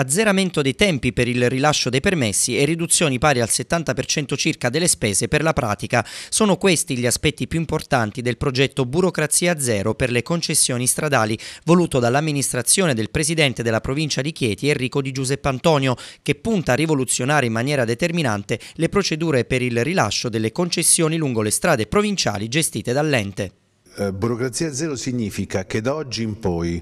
azzeramento dei tempi per il rilascio dei permessi e riduzioni pari al 70% circa delle spese per la pratica. Sono questi gli aspetti più importanti del progetto Burocrazia Zero per le concessioni stradali voluto dall'amministrazione del presidente della provincia di Chieti Enrico Di Giuseppe Antonio che punta a rivoluzionare in maniera determinante le procedure per il rilascio delle concessioni lungo le strade provinciali gestite dall'ente. Eh, burocrazia zero significa che da oggi in poi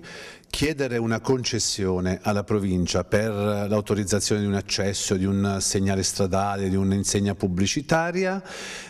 chiedere una concessione alla provincia per l'autorizzazione di un accesso, di un segnale stradale, di un'insegna pubblicitaria,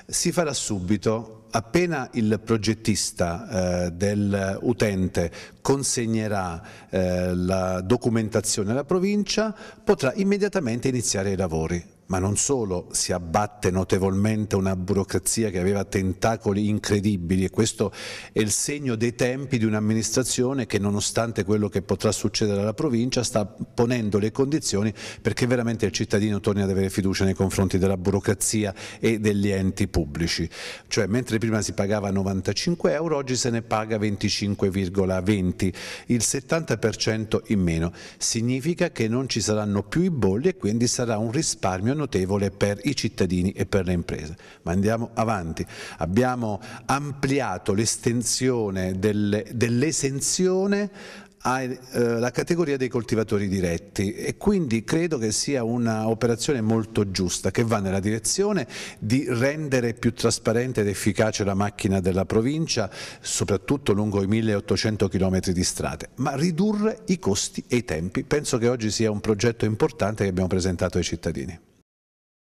si farà subito appena il progettista eh, dell'utente consegnerà eh, la documentazione alla provincia potrà immediatamente iniziare i lavori ma non solo si abbatte notevolmente una burocrazia che aveva tentacoli incredibili e questo è il segno dei tempi di un'amministrazione che nonostante quello che potrà succedere alla provincia sta ponendo le condizioni perché veramente il cittadino torni ad avere fiducia nei confronti della burocrazia e degli enti pubblici, cioè mentre prima si pagava 95 euro oggi se ne paga 25,20, il 70% in meno, significa che non ci saranno più i bolli e quindi sarà un risparmio notevole per i cittadini e per le imprese. Ma andiamo avanti. Abbiamo ampliato l'estensione dell'esenzione dell eh, alla categoria dei coltivatori diretti e quindi credo che sia un'operazione molto giusta che va nella direzione di rendere più trasparente ed efficace la macchina della provincia soprattutto lungo i 1800 km di strade ma ridurre i costi e i tempi penso che oggi sia un progetto importante che abbiamo presentato ai cittadini.